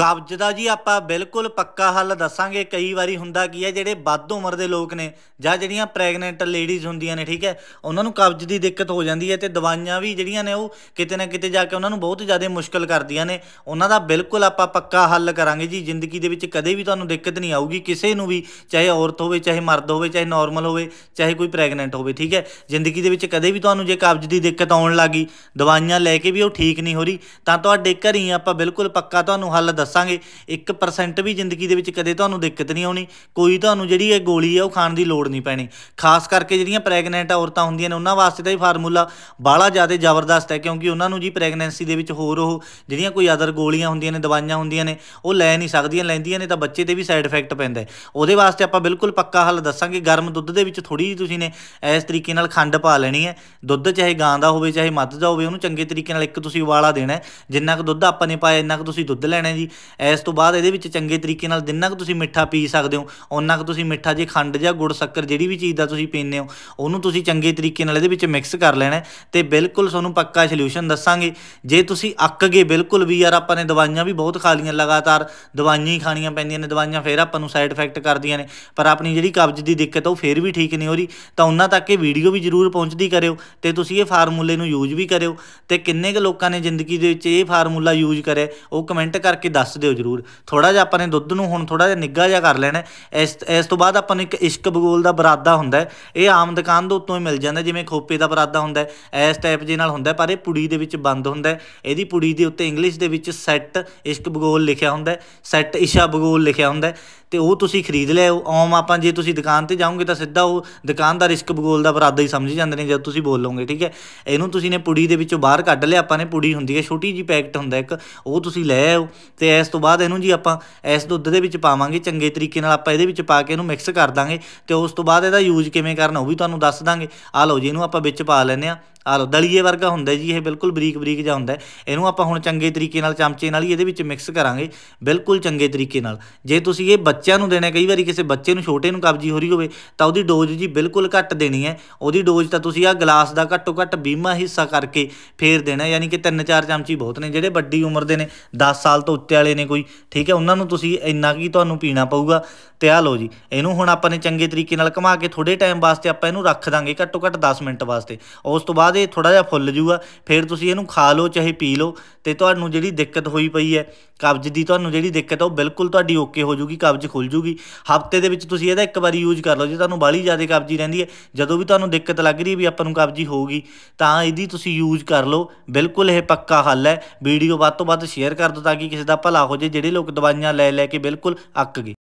ਕਬਜ਼ ਦਾ ਜੀ ਆਪਾਂ ਬਿਲਕੁਲ ਪੱਕਾ ਹੱਲ ਦੱਸਾਂਗੇ ਕਈ ਵਾਰੀ ਹੁੰਦਾ ਕੀ ਹੈ ਜਿਹੜੇ ਵੱਧ ਉਮਰ ਦੇ ਲੋਕ ਨੇ ਜਾਂ ਜਿਹੜੀਆਂ ਪ੍ਰੈਗਨੈਂਟ ਲੇਡੀਜ਼ ਹੁੰਦੀਆਂ ਨੇ ਠੀਕ ਹੈ ਉਹਨਾਂ ਨੂੰ ਕਬਜ਼ ਦੀ ਦਿੱਕਤ ਹੋ ਜਾਂਦੀ ਹੈ ਤੇ ਦਵਾਈਆਂ ਵੀ ਜਿਹੜੀਆਂ ਨੇ ਉਹ ਕਿਤੇ ਨਾ ਕਿਤੇ ਜਾ ਕੇ ਉਹਨਾਂ ਨੂੰ ਬਹੁਤ ਜ਼ਿਆਦਾ ਮੁਸ਼ਕਲ ਕਰਦੀਆਂ ਨੇ ਉਹਨਾਂ ਦਾ ਬਿਲਕੁਲ ਆਪਾਂ ਪੱਕਾ ਹੱਲ ਕਰਾਂਗੇ ਜੀ ਜ਼ਿੰਦਗੀ ਦੇ ਵਿੱਚ ਕਦੇ ਵੀ ਤੁਹਾਨੂੰ ਦਿੱਕਤ ਨਹੀਂ ਆਊਗੀ ਕਿਸੇ ਨੂੰ ਵੀ ਚਾਹੇ ਔਰਤ ਹੋਵੇ ਚਾਹੇ ਮਰਦ ਹੋਵੇ ਚਾਹੇ ਨਾਰਮਲ ਹੋਵੇ ਚਾਹੇ ਕੋਈ ਪ੍ਰੈਗਨੈਂਟ ਹੋਵੇ ਠੀਕ ਹੈ ਜ਼ਿੰਦਗੀ ਦੇ ਵਿੱਚ ਕਦੇ ਵੀ ਤੁਹਾਨੂੰ ਜੇ ਕਬਜ਼ ਦੀ ਦਿੱਕਤ ਆਉਣ ਲੱਗੀ ਦਵਾਈਆਂ ਲੈ ਕੇ ਵੀ ਉਹ ਠੀਕ ਨਹੀਂ ਹੋ ਰਹੀ ਤਾਂ ਤੁਹਾਡੇ ਘਰ ਹੀ ਆਪਾਂ ਬਿਲਕੁਲ ਪੱਕਾ ਤੁਹਾਨੂੰ ਹੱਲ ਦੱਸਾਂਗੇ 1% ਵੀ ਜ਼ਿੰਦਗੀ ਦੇ ਵਿੱਚ ਕਦੇ ਤੁਹਾਨੂੰ ਦਿੱਕਤ ਨਹੀਂ ਆਉਣੀ ਕੋਈ ਤੁਹਾਨੂੰ ਜਿਹੜੀ ਇਹ ਗੋਲੀ ਆ ਉਹ ਖਾਣ ਦੀ ਲੋੜ ਨਹੀਂ ਪੈਣੀ ਖਾਸ ਕਰਕੇ ਜਿਹੜੀਆਂ ਪ੍ਰੈਗਨੈਂਟ ਔਰਤਾਂ ਹੁੰਦੀਆਂ ਨੇ ਉਹਨਾਂ ਵਾਸਤੇ ਤਾਂ ਇਹ ਫਾਰਮੂਲਾ ਬਾਲਾ ਜ਼ਿਆਦਾ ਜ਼ਬਰਦਸਤ ਹੈ ਕਿਉਂਕਿ ਉਹਨਾਂ ਨੂੰ ਜੀ ਪ੍ਰੈਗਨੈਂਸੀ ਦੇ ਵਿੱਚ ਹੋਰ ਉਹ ਜਿਹੜੀਆਂ ਕੋਈ ਅਦਰ ਗੋਲੀਆਂ ਹੁੰਦੀਆਂ ਨੇ ਦਵਾਈਆਂ ਹੁੰਦੀਆਂ ਨੇ ਉਹ ਲੈ ਨਹੀਂ ਸਕਦੀਆਂ ਲੈਂਦੀਆਂ ਨੇ ਤਾਂ ਬੱਚੇ ਤੇ ਵੀ ਸਾਈਡ ਇਫੈਕਟ ਪੈਂਦਾ ਉਹਦੇ ਵਾਸਤੇ ਆਪਾਂ ਬਿਲਕੁਲ ਪੱਕਾ ਹੱਲ ਦੱਸਾਂਗੇ ਗਰਮ ਦੁੱਧ ਦੇ ਵਿੱਚ ਥੋੜੀ ਜਿਹੀ ਤੁਸੀਂ ਨੇ ਇਸ ਤਰੀਕੇ ਨਾਲ ਖੰਡ ਪਾ ਲੈਣੀ ਹੈ ਦੁੱਧ ਚਾਹੇ ਗਾਂ ਦਾ ਹੋਵੇ ਚਾਹੇ ਮੱਝ ਦਾ ਹੋਵੇ ਉਹਨੂੰ ਚੰਗੇ ਤਰੀਕੇ ਨਾਲ ਇੱਕ ਤੁਸੀਂ ਉਬਾਲਾ ਦੇਣਾ ਜਿੰਨਾ ਕੁ ਦੁੱਧ ਆਪਾਂ ਨੇ ਪਾਇਆ ਇੰਨਾ ਕੁ ਤੁਸੀਂ ਦੁੱਧ ਲੈਣਾ ਜੀ ਇਸ ਤੋਂ ਬਾਅਦ ਇਹਦੇ ਵਿੱਚ ਚੰਗੇ ਤਰੀਕੇ ਨਾਲ ਜਿੰਨਾ ਕੁ ਤੁਸੀਂ ਮਿੱਠਾ ਪੀ ਸਕਦੇ ਹੋ ਉਹਨਾਂ ਕੁ ਤੁਸੀਂ ਮਿੱਠਾ ਜੇ ਖੰਡ ਜਾਂ ਗੁੜ ਸ਼ੱਕਰ ਜਿਹੜੀ ਵੀ ਚੀਜ਼ ਦਾ ਤੁਸੀਂ ਪੀਂਦੇ ਹੋ ਉਹਨੂੰ ਤੁਸੀਂ ਚੰਗੇ ਤਰੀਕੇ ਨਾਲ ਇਹਦੇ ਵਿੱਚ ਮਿਕਸ ਕਰ ਲੈਣਾ ਤੇ ਬਿਲਕੁਲ ਤੁਹਾਨੂੰ ਪੱਕਾ ਸੋਲੂਸ਼ਨ ਦੱਸਾਂਗੇ ਜੇ ਤੁਸੀਂ ਅੱਕ ਗਏ ਬਿਲਕੁਲ ਵੀ ਯਾਰ ਆਪਾਂ ਨੇ ਦਵਾਈਆਂ ਵੀ ਬਹੁਤ ਖਾ ਲੀਆਂ ਲਗਾਤਾਰ ਦਵਾਈਆਂ ਹੀ ਖਾਣੀਆਂ ਪੈਂਦੀਆਂ ਨੇ ਦਵਾਈਆਂ ਫੇਰ ਆਪਾਂ ਨੂੰ ਸਾਈਡ ਇਫੈਕਟ ਕਰਦੀਆਂ ਨੇ ਪਰ ਆਪਣੀ ਜਿਹੜੀ ਕਬਜ਼ ਦੀ ਦਿੱਕਤ ਉਹ ਫੇਰ ਵੀ ਠੀਕ ਨਹੀਂ ਹੋ ਰਹੀ ਤਾਂ ਉਹਨਾਂ ਤੱਕ ਇਹ ਵੀਡੀਓ ਵੀ ਜ਼ਰੂਰ ਪਹੁੰਚਦੀ ਕਰਿਓ ਤੇ ਤੁਸੀਂ ਇਹ ਫਾਰਮੂਲੇ ਨੂੰ ਯੂਜ਼ ਵੀ ਕਰਿਓ ਤੇ ਕਿੰਨੇ ਕੁ ਲੋਕਾਂ ਨੇ ਜ਼ਿੰਦਗੀ ਦੇ ਵਿੱਚ ਇਹ ਫਾਰਮੂਲਾ ਯੂਜ਼ ਕਰਿਆ ਉਹ ਕਮੈਂਟ ਕਰਕੇ ਦੱਸ ਦੱਸ ਦਿਓ ਜਰੂਰ ਥੋੜਾ ਜਿਹਾ ਆਪਾਂ ਨੇ ਦੁੱਧ ਨੂੰ ਹੁਣ ਥੋੜਾ ਜਿਹਾ ਨਿੱਗਾ ਜਿਹਾ ਕਰ ਲੈਣਾ ਇਸ ਇਸ ਤੋਂ ਬਾਅਦ ਆਪਾਂ ਨੂੰ ਇੱਕ ਇਸ਼ਕ ਬਗੋਲ ਦਾ ਬਰਾਦਾ ਹੁੰਦਾ ਇਹ ਆਮ ਦੁਕਾਨ ਦੇ ਉੱਤੋਂ ਹੀ ਮਿਲ ਜਾਂਦਾ ਜਿਵੇਂ ਖੋਪੇ ਦਾ ਬਰਾਦਾ ਹੁੰਦਾ ਇਸ ਟਾਈਪ ਜੀ ਨਾਲ ਹੁੰਦਾ ਪਰ ਇਹ ਪੁੜੀ ਦੇ ਵਿੱਚ ਬੰਦ ਹੁੰਦਾ ਇਹਦੀ ਪੁੜੀ ਦੇ ਉੱਤੇ ਇੰਗਲਿਸ਼ ਦੇ ਵਿੱਚ ਸੈੱਟ ਇਸ਼ਕ ਬਗੋਲ ਲਿਖਿਆ ਹੁੰਦਾ ਸੈੱਟ ਇਸ਼ਾ ਬਗੋਲ ਲਿਖਿਆ ਹੁੰਦਾ ਤੇ ਉਹ ਤੁਸੀਂ ਖਰੀਦ ਲਿਓ ਆਮ ਆਪਾਂ ਜੇ ਤੁਸੀਂ ਦੁਕਾਨ ਤੇ ਜਾਓਗੇ ਤਾਂ ਸਿੱਧਾ ਉਹ ਦੁਕਾਨਦਾਰ ਰਿਸਕ ਬਗੋਲ ਦਾ ਬਰਾਦਾ ਹੀ ਸਮਝ ਜਾਂਦੇ ਨੇ ਜਦ ਤੁਸੀਂ ਬੋਲੋਗੇ ਠੀਕ ਹੈ ਇਹਨੂੰ ਤੁਸੀਂ ਨੇ ਪੁੜੀ ਦੇ ਵਿੱਚੋਂ ਬਾਹਰ ਕੱਢ ਲਿਆ ਆਪਾਂ ਨੇ ਪੁੜੀ ਹੁੰਦੀ ਹੈ ਛੋਟੀ ਜੀ ਪੈਕਟ ਹੁੰਦਾ ਇੱਕ ਉਹ ਤੁਸੀਂ ਲੈ ਆਓ ਤੇ ਇਸ ਤੋਂ ਬਾਅਦ ਇਹਨੂੰ ਜੀ ਆਪਾਂ ਇਸ ਦੁੱਧ ਦੇ ਵਿੱਚ ਪਾਵਾਂਗੇ ਚੰਗੇ ਤਰੀਕੇ ਨਾਲ ਆਪਾਂ ਇਹਦੇ ਵਿੱਚ ਪਾ ਕੇ ਇਹਨੂੰ ਮਿਕਸ ਕਰ ਦਾਂਗੇ ਤੇ ਉਸ ਤੋਂ ਬਾਅਦ ਇਹਦਾ ਯੂਜ਼ ਕਿਵੇਂ ਕਰਨਾ ਉਹ ਵੀ ਤੁਹਾਨੂੰ ਦੱਸ ਦਾਂਗੇ ਆ ਲਓ ਜੀ ਇਹਨੂੰ ਆਪਾਂ ਵਿੱਚ ਪਾ ਲੈਨੇ ਆ ਆਹ ਲੋ ਦਲੀਏ ਵਰਗਾ ਹੁੰਦਾ ਜੀ ਇਹ ਬਿਲਕੁਲ ਬਰੀਕ ਬਰੀਕ ਜਿਹਾ ਹੁੰਦਾ ਇਹਨੂੰ ਆਪਾਂ ਹੁਣ ਚੰਗੇ ਤਰੀਕੇ ਨਾਲ ਚਮਚੇ ਨਾਲ ਹੀ ਇਹਦੇ ਵਿੱਚ ਮਿਕਸ ਕਰਾਂਗੇ ਬਿਲਕੁਲ ਚੰਗੇ ਤਰੀਕੇ ਨਾਲ ਜੇ ਤੁਸੀਂ ਇਹ ਬੱਚਿਆਂ ਨੂੰ ਦੇਣਾ ਕਈ ਵਾਰੀ ਕਿਸੇ ਬੱਚੇ ਨੂੰ ਛੋਟੇ ਨੂੰ ਕਬਜੀ ਹੋ ਰਹੀ ਹੋਵੇ ਤਾਂ ਉਹਦੀ ਡੋਜ਼ ਜੀ ਬਿਲਕੁਲ ਘੱਟ ਦੇਣੀ ਹੈ ਉਹਦੀ ਡੋਜ਼ ਤਾਂ ਤੁਸੀਂ ਆਹ ਗਲਾਸ ਦਾ ਘੱਟੋ ਘੱਟ 20ਵਾਂ ਹਿੱਸਾ ਕਰਕੇ ਫੇਰ ਦੇਣਾ ਯਾਨੀ ਕਿ 3-4 ਚਮਚੀ ਬਹੁਤ ਨੇ ਜਿਹੜੇ ਵੱਡੀ ਉਮਰ ਦੇ ਨੇ 10 ਸਾਲ ਤੋਂ ਉੱਤੇ ਵਾਲੇ ਨੇ ਕੋਈ ਠੀਕ ਹੈ ਉਹਨਾਂ ਨੂੰ ਤੁਸੀਂ ਇੰਨਾ ਕੀ ਤੁਹਾਨੂੰ ਪੀਣਾ ਪਊਗਾ ਤੇ ਆ ਲਓ ਜੀ ਇਹਨੂੰ ਹੁਣ ਆਪਾਂ ਨੇ ਚੰਗੇ ਤਰੀਕੇ ਨਾਲ ਘੁਮਾ ਕੇ ਥੋੜੇ ਟਾਈਮ ਵਾਸਤੇ ਆਪਾਂ ਇਹਨੂੰ ਰੱਖ ਦਾਂਗੇ ਘੱਟੋ ਘੱਟ 10 ਮਿੰਟ ਵਾਸਤੇ ਉਸ ਤੋਂ ਬਾਅਦ ਇਹ ਥੋੜਾ ਜਿਹਾ ਫੁੱਲ ਜੂਗਾ ਫਿਰ ਤੁਸੀਂ ਇਹਨੂੰ ਖਾ ਲਓ ਚਾਹੇ ਪੀ ਲਓ ਤੇ ਤੁਹਾਨੂੰ ਜਿਹੜੀ ਦਿੱਕਤ ਹੋਈ ਪਈ ਹੈ ਕਬਜ਼ ਦੀ ਤੁਹਾਨੂੰ ਜਿਹੜੀ ਦਿੱਕਤ ਹੈ ਉਹ ਬਿਲਕੁਲ ਤੁਹਾਡੀ ਓਕੇ ਹੋ ਜੂਗੀ ਕਬਜ਼ ਖੁੱਲ ਜੂਗੀ ਹਫਤੇ ਦੇ ਵਿੱਚ ਤੁਸੀਂ ਇਹਦਾ ਇੱਕ ਵਾਰੀ ਯੂਜ਼ ਕਰ ਲਓ ਜੇ ਤੁਹਾਨੂੰ ਬਾਲੀ ਜ਼ਿਆਦਾ ਕਬਜ਼ੀ ਰਹਿੰਦੀ ਹੈ ਜਦੋਂ ਵੀ ਤੁਹਾਨੂੰ ਦਿੱਕਤ ਲੱਗ ਰਹੀ ਵੀ ਆਪਾਂ ਨੂੰ ਕਬਜ਼ੀ ਹੋਊਗੀ ਤਾਂ ਇਹਦੀ ਤੁਸੀਂ ਯੂਜ਼ ਕਰ ਲਓ ਬਿਲਕੁਲ ਇਹ ਪੱਕਾ ਹੱਲ ਹੈ ਵੀਡੀਓ ਵੱਧ ਤੋਂ ਵੱਧ ਸ਼ੇਅਰ ਕਰ ਦਿਓ ਤਾਂ ਕਿ ਕਿਸੇ ਦਾ ਭਲਾ ਹੋ ਜੇ ਜਿਹੜੇ ਲੋਕ ਦਵਾਈਆਂ ਲੈ ਲੈ ਕੇ ਬਿਲਕੁਲ ਅੱਕ ਗਏ